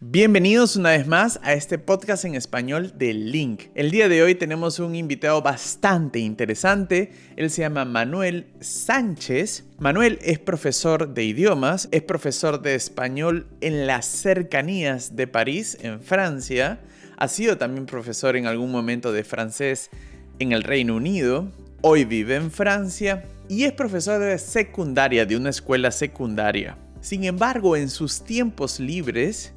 Bienvenidos una vez más a este podcast en español de Link. El día de hoy tenemos un invitado bastante interesante. Él se llama Manuel Sánchez. Manuel es profesor de idiomas, es profesor de español en las cercanías de París, en Francia. Ha sido también profesor en algún momento de francés en el Reino Unido. Hoy vive en Francia y es profesor de secundaria de una escuela secundaria. Sin embargo, en sus tiempos libres,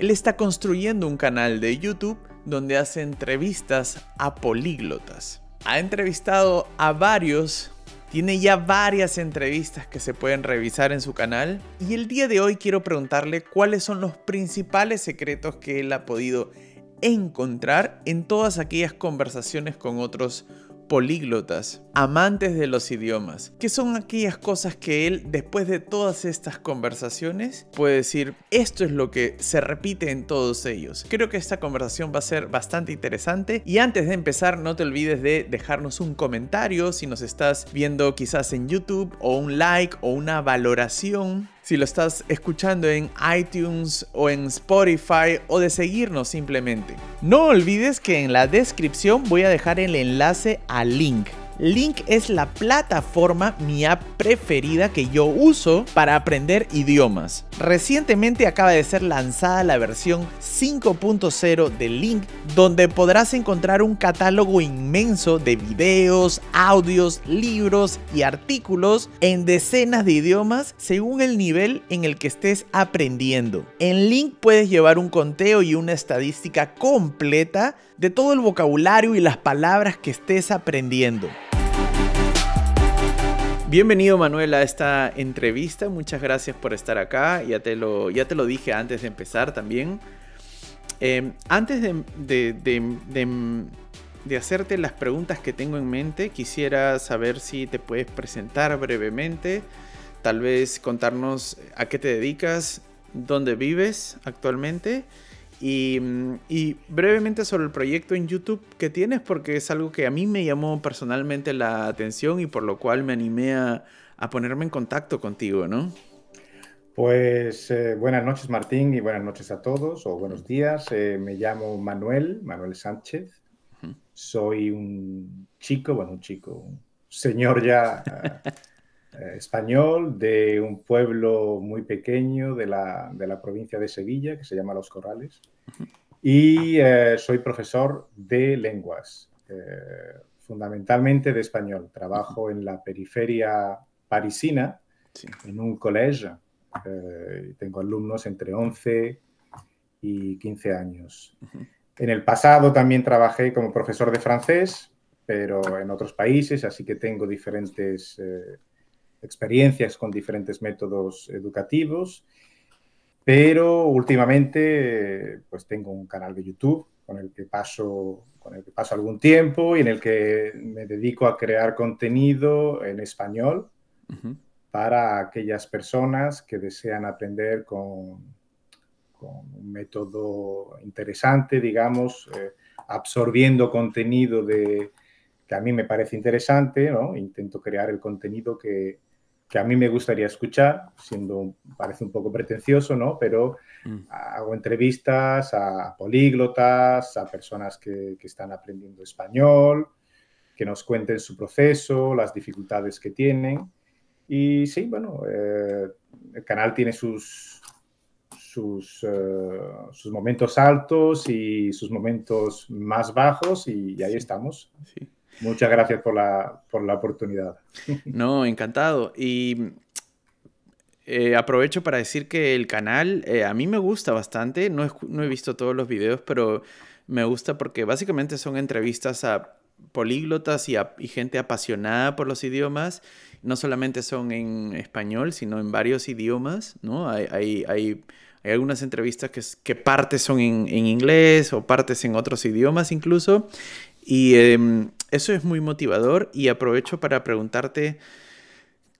él está construyendo un canal de YouTube donde hace entrevistas a políglotas. Ha entrevistado a varios, tiene ya varias entrevistas que se pueden revisar en su canal y el día de hoy quiero preguntarle cuáles son los principales secretos que él ha podido encontrar en todas aquellas conversaciones con otros políglotas, amantes de los idiomas, que son aquellas cosas que él, después de todas estas conversaciones, puede decir, esto es lo que se repite en todos ellos. Creo que esta conversación va a ser bastante interesante y antes de empezar no te olvides de dejarnos un comentario si nos estás viendo quizás en YouTube o un like o una valoración si lo estás escuchando en iTunes o en Spotify o de seguirnos simplemente. No olvides que en la descripción voy a dejar el enlace al link Link es la plataforma mi app preferida que yo uso para aprender idiomas. Recientemente acaba de ser lanzada la versión 5.0 de Link, donde podrás encontrar un catálogo inmenso de videos, audios, libros y artículos en decenas de idiomas según el nivel en el que estés aprendiendo. En Link puedes llevar un conteo y una estadística completa de todo el vocabulario y las palabras que estés aprendiendo. Bienvenido Manuel a esta entrevista, muchas gracias por estar acá, ya te lo, ya te lo dije antes de empezar también. Em, antes de, hacerte las preguntas que tengo en mente, quisiera saber si te puedes presentar brevemente, tal vez contarnos a qué te dedicas, dónde vives actualmente y, brevemente sobre el proyecto en YouTube que tienes, porque es algo que a mí me llamó personalmente la atención y por lo cual me animé a, ponerme en contacto contigo, ¿no? Pues eh, buenas noches Martín y buenas noches a todos, o buenos días. Eh, me llamo Manuel, Manuel Sánchez. Soy un chico, bueno, un chico, un señor ya Eh, español de un pueblo muy pequeño de la, de la, provincia de Sevilla que se llama Los Corrales y eh, soy profesor de lenguas, eh, fundamentalmente de español. Trabajo en la periferia parisina, en un colegio. tengo alumnos entre 11 y 15 años. En el pasado también trabajé como profesor de francés, pero en otros países, así que tengo diferentes experiencias con diferentes métodos educativos, pero últimamente pues tengo un canal de YouTube con el que paso con el que paso algún tiempo y en el que me dedico a crear contenido en español para aquellas personas que desean aprender con, un método interesante, digamos, eh, absorbiendo contenido de, que a mí me parece interesante, ¿no? Intento crear el contenido que, que a mí me gustaría escuchar, siendo, parece un poco pretencioso, ¿no? Pero mm. hago entrevistas a políglotas, a personas que, están aprendiendo español, que nos cuenten su proceso, las dificultades que tienen. Y sí, bueno, eh, el canal tiene sus, eh, sus, momentos altos y sus momentos más bajos y, ahí estamos. Sí. Muchas gracias por la, por la oportunidad. No, encantado. Y eh, aprovecho para decir que el canal eh, a mí me gusta bastante. No, no he visto todos los videos, pero me gusta porque básicamente son entrevistas a políglotas y, a, gente apasionada por los idiomas. No solamente son en español, sino en varios idiomas, ¿no? Hay, hay, hay, hay algunas entrevistas que, que partes son en, inglés o partes en otros idiomas incluso. Y em, eso es muy motivador y aprovecho para preguntarte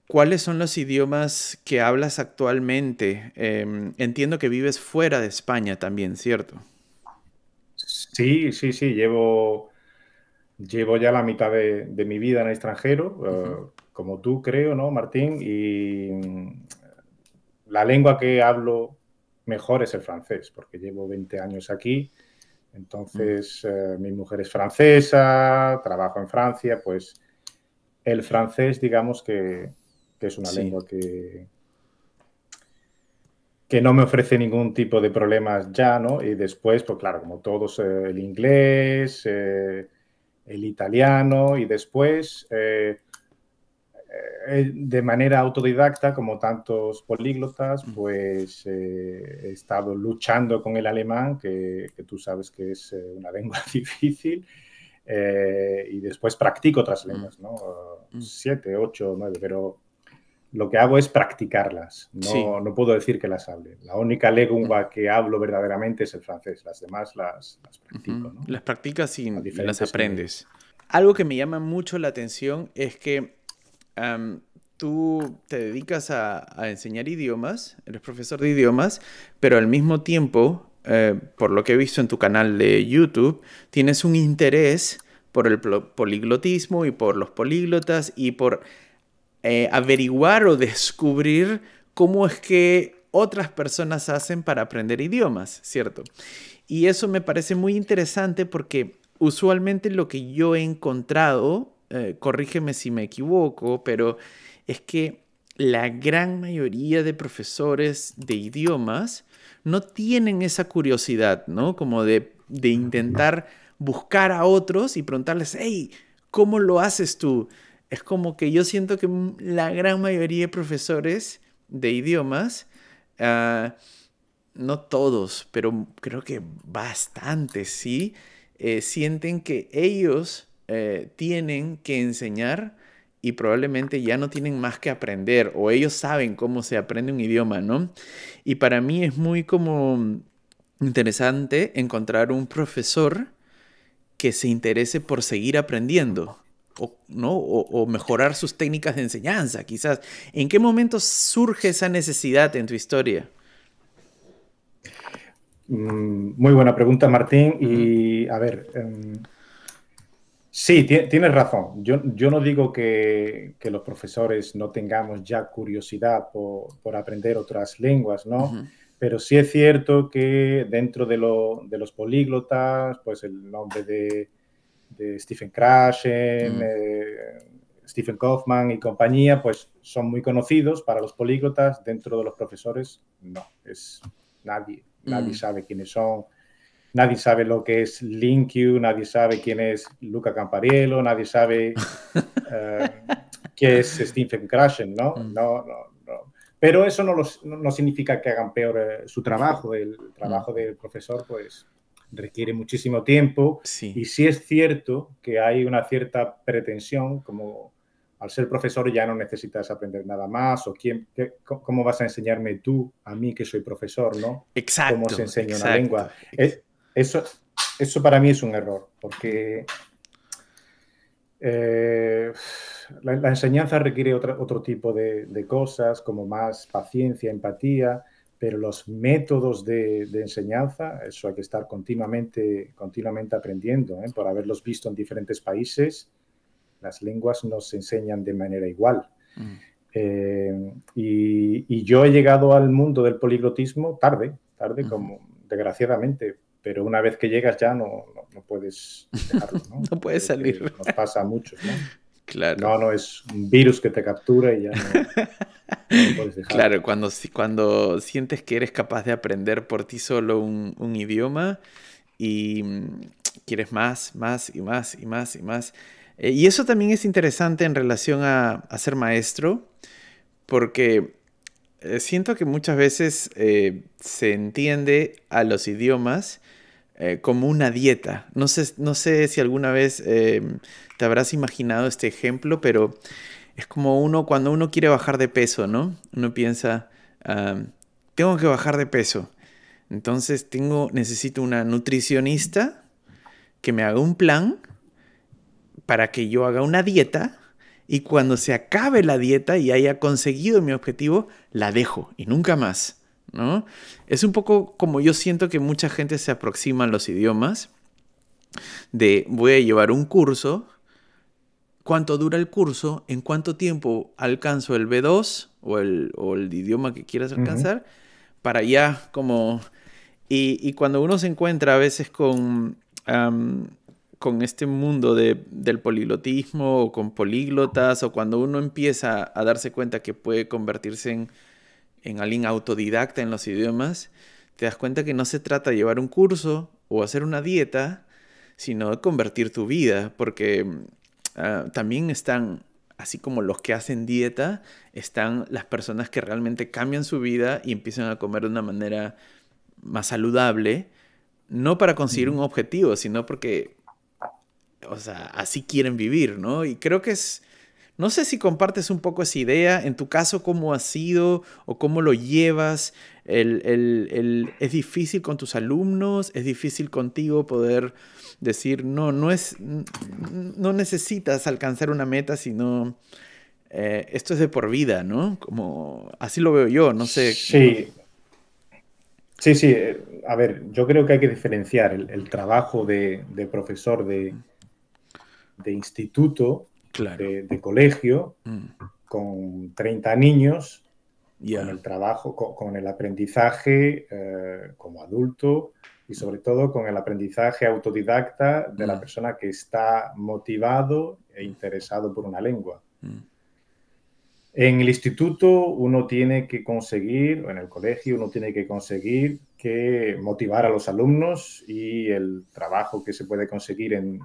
cuáles son los idiomas que hablas actualmente. Em, entiendo que vives fuera de España también, ¿cierto? Sí, sí, sí, llevo, llevo ya la mitad de, mi vida en el extranjero, eh, como tú creo, ¿no, Martín? Y mm, la lengua que hablo mejor es el francés, porque llevo 20 años aquí entonces, eh, mi mujer es francesa, trabajo en Francia, pues el francés, digamos que, que es una lengua que, que no me ofrece ningún tipo de problemas ya, ¿no? Y después, pues claro, como todos, eh, el inglés, eh, el italiano, y después eh, eh, de manera autodidacta, como tantos políglotas, pues eh, he estado luchando con el alemán, que, tú sabes que es una lengua difícil, y después practico otras mm. lenguas, ¿no? Mm. Siete, ocho, nueve, pero lo que hago es practicarlas, no, no puedo decir que las hable. La única lengua que hablo verdaderamente es el francés, las demás las, las practico. ¿no? Las practicas y las aprendes. Algo que me llama mucho la atención es que tú te dedicas a, enseñar idiomas, eres profesor de idiomas, pero al mismo tiempo, eh, por lo que he visto en tu canal de YouTube, tienes un interés por el poliglotismo y por los políglotas y por eh, averiguar o descubrir cómo es que otras personas hacen para aprender idiomas, ¿cierto? Y eso me parece muy interesante porque usualmente lo que yo he encontrado eh, corrígeme si me equivoco, pero es que la gran mayoría de profesores de idiomas no tienen esa curiosidad, ¿no? Como de, intentar buscar a otros y preguntarles, hey, ¿cómo lo haces tú? Es como que yo siento que la gran mayoría de profesores de idiomas, ah, no todos, pero creo que bastantes, ¿sí? Eh, sienten que ellos eh, tienen que enseñar y probablemente ya no tienen más que aprender o ellos saben cómo se aprende un idioma, ¿no? Y para mí es muy como interesante encontrar un profesor que se interese por seguir aprendiendo. O, ¿no? O, mejorar sus técnicas de enseñanza, quizás. ¿En qué momento surge esa necesidad en tu historia? Mm, muy buena pregunta, Martín. Y a ver, em, Sí, tienes razón. Yo, no digo que, los profesores no tengamos ya curiosidad por, aprender otras lenguas, ¿no? Pero sí es cierto que dentro de, los políglotas, pues el nombre de, Stephen Krashen, mm. eh, Stephen Kaufman y compañía, pues son muy conocidos para los políglotas. Dentro de los profesores, no. Es nadie, nadie mm. sabe quiénes son nadie sabe lo que es Linkyu, nadie sabe quién es Luca Campariello, nadie sabe eh, qué es Stephen Krashen, ¿no? Mm. No, no, no. Pero eso no, no significa que hagan peor eh, su trabajo. El mm. trabajo del profesor, pues, requiere muchísimo tiempo. Y si es cierto que hay una cierta pretensión, como al ser profesor ya no necesitas aprender nada más, o quién, cómo vas a enseñarme tú a mí que soy profesor, ¿no? Exacto. ¿Cómo se enseña una lengua? Eso, eso para mí es un error, porque eh, la, enseñanza requiere otro tipo de, cosas, como más paciencia, empatía, pero los métodos de, enseñanza, eso hay que estar continuamente, continuamente aprendiendo, ¿eh? por haberlos visto en diferentes países, las lenguas no se enseñan de manera igual. Mm. Eh, y, yo he llegado al mundo del poliglotismo tarde, tarde, como desgraciadamente, pero una vez que llegas ya no, no, puedes dejarlo, ¿no? no puedes salir. Nos pasa mucho, ¿no? Claro. No, no, es un virus que te captura y ya no, puedes dejarlo. Claro, cuando, cuando sientes que eres capaz de aprender por ti solo un, un idioma y mm, quieres más, más y más y más y más. Eh, y eso también es interesante en relación a, a ser maestro, porque eh, siento que muchas veces eh, se entiende a los idiomas eh, como una dieta. No sé, no sé si alguna vez te habrás imaginado este ejemplo, pero es como uno cuando uno quiere bajar de peso, ¿no? Uno piensa, ah, tengo que bajar de peso. Entonces tengo, necesito una nutricionista que me haga un plan para que yo haga una dieta y cuando se acabe la dieta y haya conseguido mi objetivo, la dejo y nunca más, ¿no? Es un poco como yo siento que mucha gente se aproxima a los idiomas de voy a llevar un curso, cuánto dura el curso, en cuánto tiempo alcanzo el B2 o el, idioma que quieras alcanzar, para ya como... Y, cuando uno se encuentra a veces con con este mundo del poliglotismo o con políglotas o cuando uno empieza a darse cuenta que puede convertirse en, en alguien autodidacta en los idiomas, te das cuenta que no se trata de llevar un curso o hacer una dieta, sino de convertir tu vida, porque ah, también están, así como los que hacen dieta, están las personas que realmente cambian su vida y empiezan a comer de una manera más saludable, no para conseguir un objetivo, sino porque o sea, así quieren vivir, ¿no? Y creo que es, no sé si compartes un poco esa idea, en tu caso, cómo ha sido o cómo lo llevas. El, es difícil con tus alumnos, es difícil contigo poder decir, no, no, es, no necesitas alcanzar una meta, sino eh, esto es de por vida, ¿no? Como así lo veo yo, no sé. Sí. Sí, sí, eh, a ver, yo creo que hay que diferenciar el, trabajo de profesor de, de instituto, de, colegio, mm. con 30 niños, y con el trabajo, con, el aprendizaje eh, como adulto y sobre todo con el aprendizaje autodidacta de la mm. persona que está motivado e mm. interesado por una lengua. En el instituto uno tiene que conseguir, o en el colegio uno tiene que conseguir que motivar a los alumnos y el trabajo que se puede conseguir en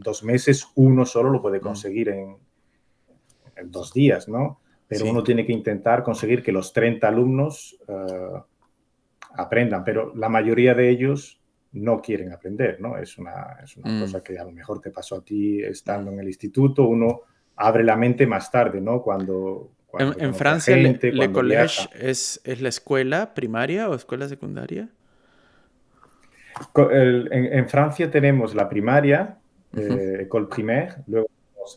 dos meses, uno solo lo puede mm. conseguir en, dos días, ¿no? Pero uno tiene que intentar conseguir que los 30 alumnos eh, aprendan, pero la mayoría de ellos no quieren aprender, ¿no? Es una, mm. cosa que a lo mejor te pasó a ti estando mm. en el instituto, uno abre la mente más tarde, ¿no? Cuando... cuando en, Francia, le, es, la escuela primaria o escuela secundaria? en, Francia tenemos la primaria, Ecole eh, école primaire, luego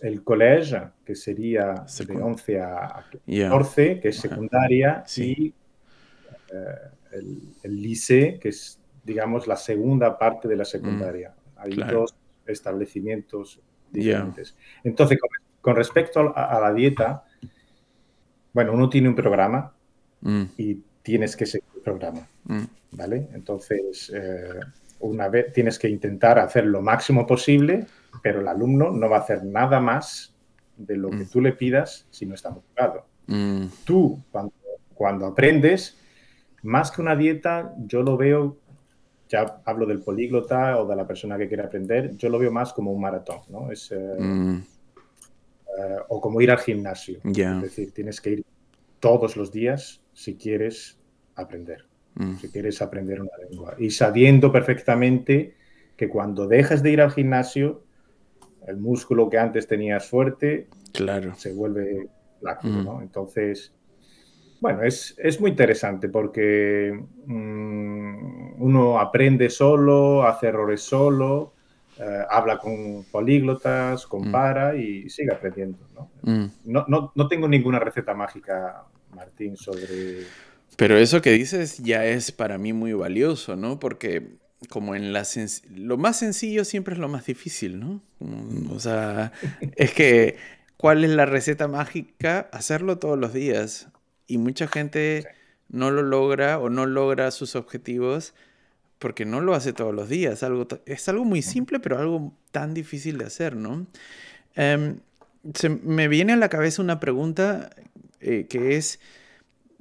el collège, que sería de 11 a 14, que es secundaria, y eh, el, el lycée, que es, digamos, la segunda parte de la mm, secundaria. Hay dos establecimientos diferentes. Entonces, con, respecto a, la dieta, bueno, uno tiene un programa mm. y tienes que seguir el programa, mm. ¿vale? Entonces, eh, una vez tienes que intentar hacer lo máximo posible, pero el alumno no va a hacer nada más de lo que mm. tú le pidas si no está motivado. Mm. Tú, cuando, aprendes, más que una dieta, yo lo veo, ya hablo del políglota o de la persona que quiere aprender, yo lo veo más como un maratón, ¿no? Es, eh, mm. eh, o como ir al gimnasio. Es decir, tienes que ir todos los días si quieres aprender. Mm. si quieres aprender una lengua. Y sabiendo perfectamente que cuando dejas de ir al gimnasio, el músculo que antes tenías fuerte claro. se vuelve lácteo, mm. Entonces, bueno, es, muy interesante porque mm, uno aprende solo, hace errores solo. Eh, habla con políglotas, compara y sigue aprendiendo. ¿no? no, tengo ninguna receta mágica, Martín, sobre pero eso que dices ya es para mí muy valioso, ¿no? Porque como en la lo más sencillo siempre es lo más difícil, ¿no? O sea, es que ¿cuál es la receta mágica? Hacerlo todos los días. Y mucha gente no lo logra o no logra sus objetivos porque no lo hace todos los días. Algo es algo muy simple, pero algo tan difícil de hacer, ¿no? Em, me viene a la cabeza una pregunta eh, que es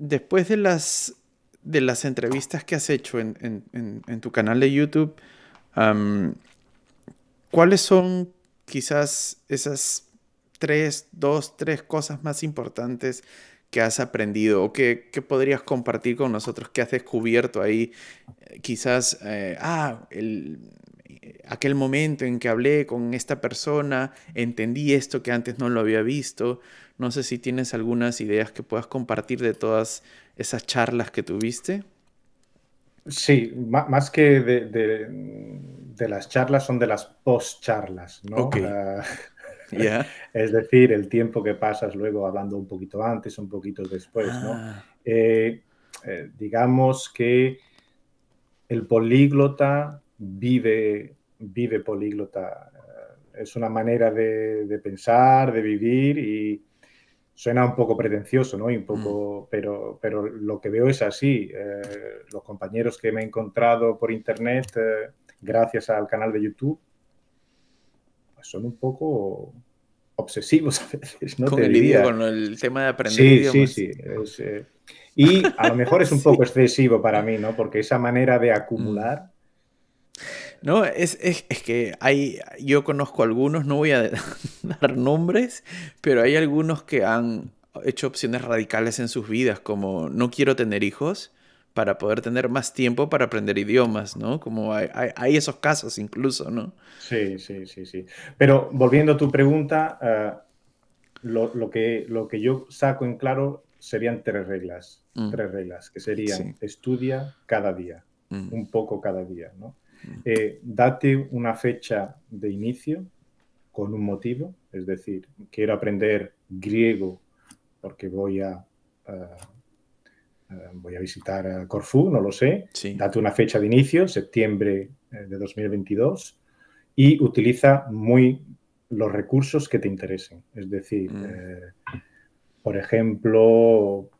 después de las, de las entrevistas que has hecho en, tu canal de YouTube, ¿cuáles son quizás esas tres, dos, tres cosas más importantes que has aprendido o que, podrías compartir con nosotros que has descubierto ahí? Quizás, eh, ah, aquel momento en que hablé con esta persona, entendí esto que antes no lo había visto. No sé si tienes algunas ideas que puedas compartir de todas esas charlas que tuviste. Sí, más que de, las charlas, son de las post-charlas, ¿no? Ah, es decir, el tiempo que pasas luego hablando un poquito antes, un poquito después, ¿no? Ah. Eh, eh, digamos que el políglota vive, vive políglota. Es una manera de, de pensar, de vivir y, suena un poco pretencioso, ¿no? Y un poco, mm. pero, pero lo que veo es así. Eh, los compañeros que me he encontrado por internet, eh, gracias al canal de YouTube, pues son un poco obsesivos a veces, ¿no? Con, el, tema de aprender. Sí, idiomas. sí, sí. Eh, y a lo mejor es un poco excesivo para mí, ¿no? Porque esa manera de acumular mm. No, es, que hay, yo conozco algunos, no voy a dar nombres, pero hay algunos que han hecho opciones radicales en sus vidas, como no quiero tener hijos para poder tener más tiempo para aprender idiomas, ¿no? Como hay, esos casos incluso, ¿no? Sí, sí, sí, sí. Pero volviendo a tu pregunta, eh, lo, que, lo que yo saco en claro serían tres reglas, mm. tres reglas, que serían estudia cada día, mm. un poco cada día, ¿no? Eh, date una fecha de inicio con un motivo, es decir, quiero aprender griego porque voy a, voy a visitar Corfú, no lo sé. Date una fecha de inicio, septiembre eh, de 2022, y utiliza muy los recursos que te interesen. Es decir, mm. eh, por ejemplo,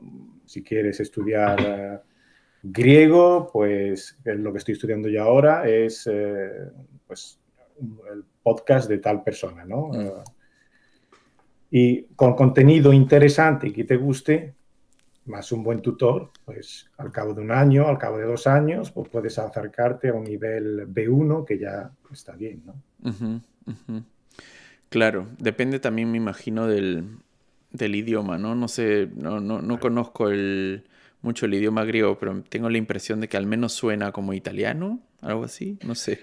si quieres estudiar Griego, pues lo que estoy estudiando ya ahora es eh, pues, el podcast de tal persona, ¿no? Mm. Eh, y con contenido interesante y que te guste, más un buen tutor, pues al cabo de un año, al cabo de dos años, pues puedes acercarte a un nivel B1 que ya está bien, ¿no? Claro, depende también, me imagino, del, del idioma, ¿no? No sé, no, no, no conozco el, mucho el idioma griego, pero tengo la impresión de que al menos suena como italiano, algo así, no sé.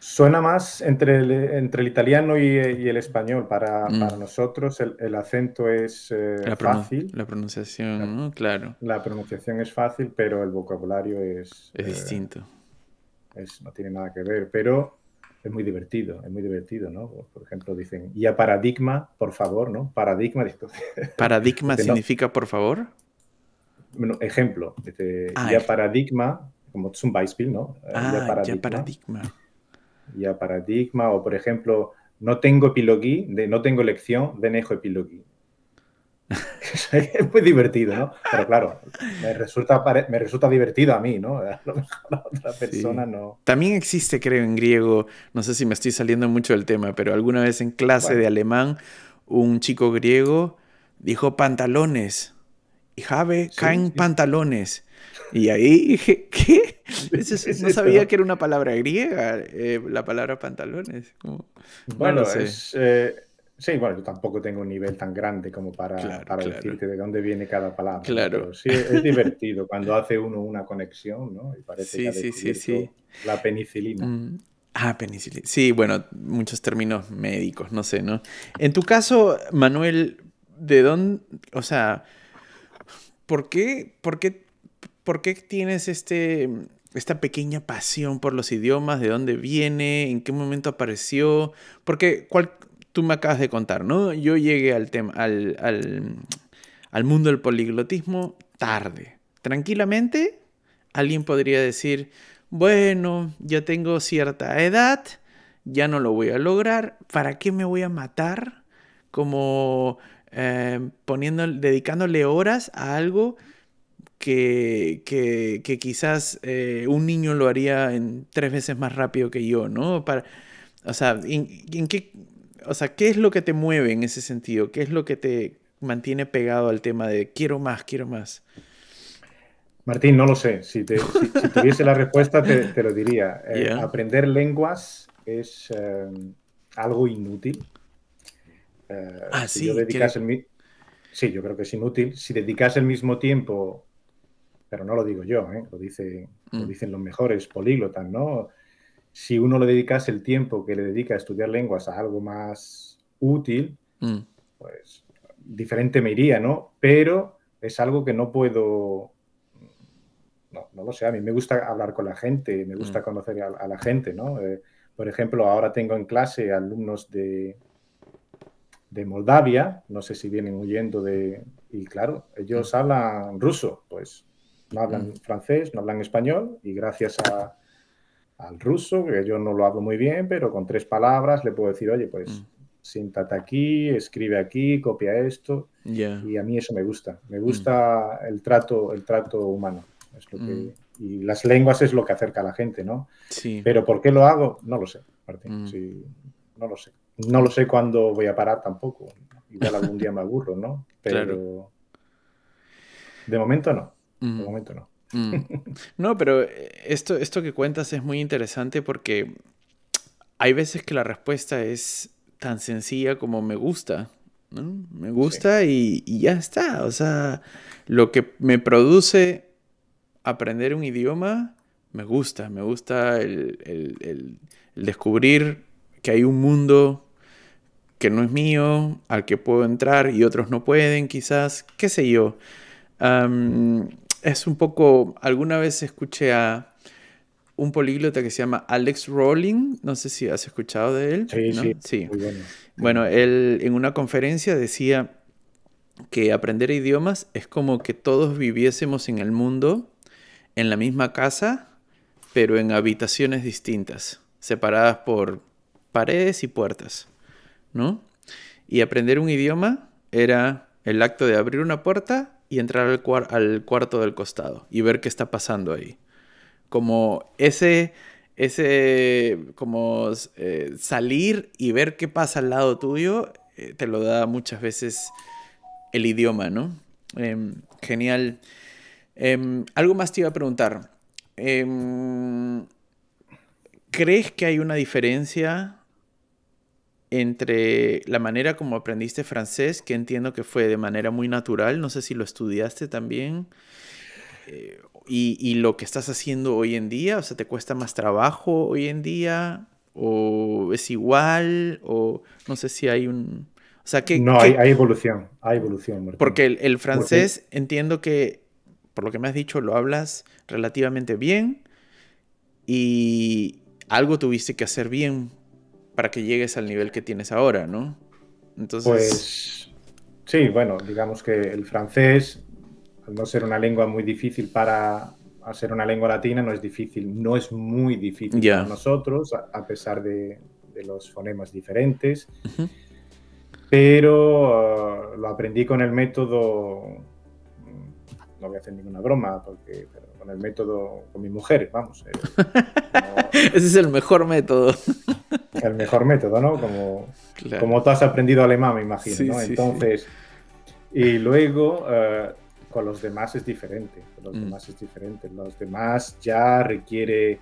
Suena más entre el, entre el italiano y, el español. Para, mm. nosotros el, acento es eh, fácil. La pronunciación, claro. La pronunciación es fácil, pero el vocabulario es... Es eh, distinto. no tiene nada que ver, pero es muy divertido, es muy divertido, ¿no? Por ejemplo, dicen, y a paradigma, por favor, ¿no? Paradigma. ¿Paradigma significa por favor? ejemplo, este, ah, ya paradigma, como es un Beispiel, ¿no? Eh, ah, ya, paradigma, ya paradigma. o por ejemplo, no tengo epilogui, de no tengo lección, de epilogui. es muy divertido, ¿no? Pero claro, me resulta, me resulta divertido a mí, ¿no? A lo mejor a otra persona no. También existe, creo, en griego, no sé si me estoy saliendo mucho del tema, pero alguna vez en clase de alemán, un chico griego dijo pantalones y Jave caen pantalones. Y ahí dije, ¿qué? no sabía que era una palabra griega, eh, la palabra pantalones. bueno, es, eh, sí, bueno, yo tampoco tengo un nivel tan grande como para, para decirte de dónde viene cada palabra. Claro. Pero sí, es divertido cuando hace uno una conexión, ¿no? Y parece sí, sí, sí, sí. la penicilina. Mm, ah, penicilina. Sí, bueno, muchos términos médicos, no sé, ¿no? En tu caso, Manuel, ¿de dónde, o sea, ¿por qué, por qué, por qué tienes este, esta pequeña pasión por los idiomas? ¿De dónde viene? ¿En qué momento apareció? Porque tú me acabas de contar, ¿no? Yo llegué al, tema, al, al mundo del poliglotismo tarde. Tranquilamente, alguien podría decir, bueno, ya tengo cierta edad, ya no lo voy a lograr, ¿para qué me voy a matar? como eh, poniendo, dedicándole horas a algo que, quizás eh, un niño lo haría en tres veces más rápido que yo, ¿no? Para, o sea, qué, es lo que te mueve en ese sentido? ¿Qué es lo que te mantiene pegado al tema de quiero más, quiero más? Martín, no lo sé. Si, te, tuviese la respuesta, te, lo diría. Eh, aprender lenguas es algo inútil. Eh, ah, si yo dedicase el... Sí, yo creo que es inútil. Si dedicas el mismo tiempo, pero no lo digo yo, ¿eh? lo, mm. dicen los mejores políglotas, ¿no? Si uno le dedicase el tiempo que le dedica a estudiar lenguas a algo más útil, mm. pues diferente me iría, ¿no? Pero es algo que no puedo no, no lo sé, a mí me gusta hablar con la gente, me gusta mm. conocer a, la gente, ¿no? Eh, por ejemplo, ahora tengo en clase alumnos de, de Moldavia, no sé si vienen huyendo de... Y claro, ellos mm. hablan ruso, pues no hablan mm. francés, no hablan español, y gracias al ruso, que yo no lo hablo muy bien, pero con tres palabras le puedo decir, oye, pues mm. aquí, escribe aquí, copia esto, y a mí eso me gusta, me gusta el, trato, el trato humano, Y las lenguas es lo que acerca a la gente, ¿no? Sí. Pero ¿por qué lo hago? No lo sé, no lo sé no lo sé cuándo voy a parar tampoco. Igual algún día me aburro, ¿no? Pero de momento no. De mm. momento no. Mm. No, pero eh, esto, esto que cuentas es muy interesante porque hay veces que la respuesta es tan sencilla como me gusta. Me gusta y, ya está. O sea, lo que me produce aprender un idioma, me gusta. Me gusta el descubrir que hay un mundo que no es mío, al que puedo entrar y otros no pueden, quizás, qué sé yo. es un poco, alguna vez escuché a un políglota que se llama Alex Rowling, no sé si has escuchado de él. Sí, sí, bueno, él en una conferencia decía que aprender idiomas es como que todos viviésemos en el mundo, en la misma casa, pero en habitaciones distintas, separadas por paredes y puertas. ¿no? Y aprender un idioma era el acto de abrir una puerta y entrar al, al cuarto del costado y ver qué está pasando ahí. Como ese, ese, como eh, salir y ver qué pasa al lado tuyo, eh, te lo da muchas veces el idioma, ¿no? Em, genial. Em, algo más te iba a preguntar. Em, ¿Crees que hay una diferencia entre la manera como aprendiste francés, que entiendo que fue de manera muy natural, no sé si lo estudiaste también, eh, y, lo que estás haciendo hoy en día, o sea, ¿te cuesta más trabajo hoy en día? ¿O es igual? ¿O no sé si hay un... No, Hay, evolución, hay evolución. Porque el, francés entiendo que, por lo que me has dicho, lo hablas relativamente bien y algo tuviste que hacer bien para que llegues al nivel que tienes ahora, ¿no? Entonces... Pues sí, bueno, digamos que el francés, al no ser una lengua muy difícil para al ser una lengua latina, no es difícil, no es muy difícil para nosotros, a, pesar de, los fonemas diferentes. Pero uh, lo aprendí con el método, no voy a hacer ninguna broma, porque con el método con mi mujer, vamos. Eh, Ese es el mejor método el mejor método, ¿no? Como, como tú has aprendido alemán, me imagino, ¿no? Entonces, y luego eh, con los demás es diferente, con los mm. demás es diferente, los demás ya requiere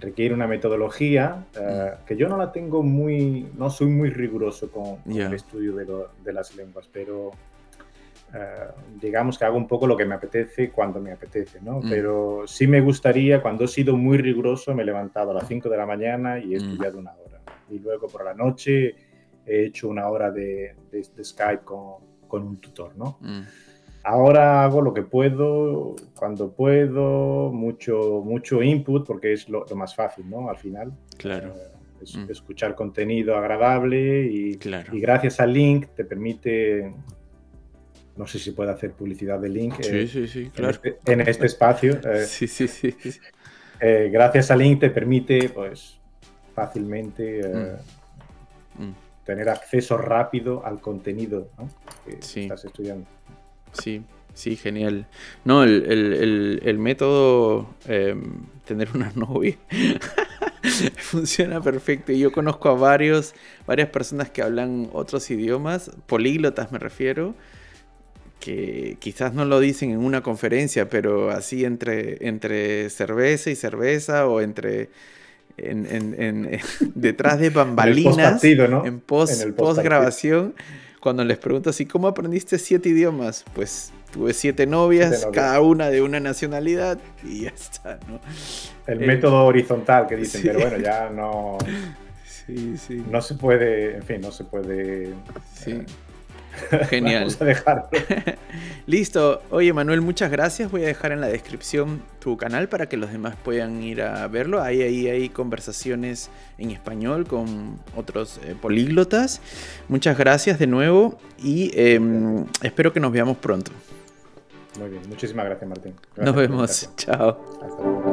requiere una metodología eh, mm. que yo no la tengo muy, no soy muy riguroso con, el estudio de, las lenguas, pero eh, digamos que hago un poco lo que me apetece cuando me apetece, ¿no? Mm. Pero sí me gustaría, cuando he sido muy riguroso, me he levantado a las 5 de la mañana y he estudiado una hora y luego por la noche he hecho una hora de, Skype con, con, un tutor, ¿no? Mm. Ahora hago lo que puedo, cuando puedo, mucho, mucho input, porque es lo, más fácil, ¿no? Al final. Claro. Eh, es, mm. Escuchar contenido agradable y, y gracias al link te permite no sé si puede hacer publicidad de Link. Sí, sí, sí, claro. en, este, espacio. sí, sí, sí. gracias a Link te permite, pues, fácilmente, eh, mm. Mm. Mm. tener acceso rápido al contenido que estás estudiando. Sí, sí, genial. No, el, método em, tener una novia funciona perfecto. Y yo conozco a varios, varias personas que hablan otros idiomas, políglotas me refiero que quizás no lo dicen en una conferencia, pero así entre, entre cerveza y cerveza o entre en, detrás de bambalinas, en, post, post, grabación, cuando les pregunto así, ¿cómo aprendiste siete idiomas? Pues tuve siete novias, cada una de una nacionalidad y ya está, ¿no? El eh, método horizontal que dicen, pero bueno, ya no... No se puede, en fin, no se puede... Eh, Genial. Listo. Oye, Manuel, muchas gracias. Voy a dejar en la descripción tu canal para que los demás puedan ir a verlo. Ahí, hay conversaciones en español con otros eh, políglotas. Muchas gracias de nuevo y em, espero que nos veamos pronto. Muy bien. Muchísimas gracias, Martín. nos vemos. Chao. Hasta luego.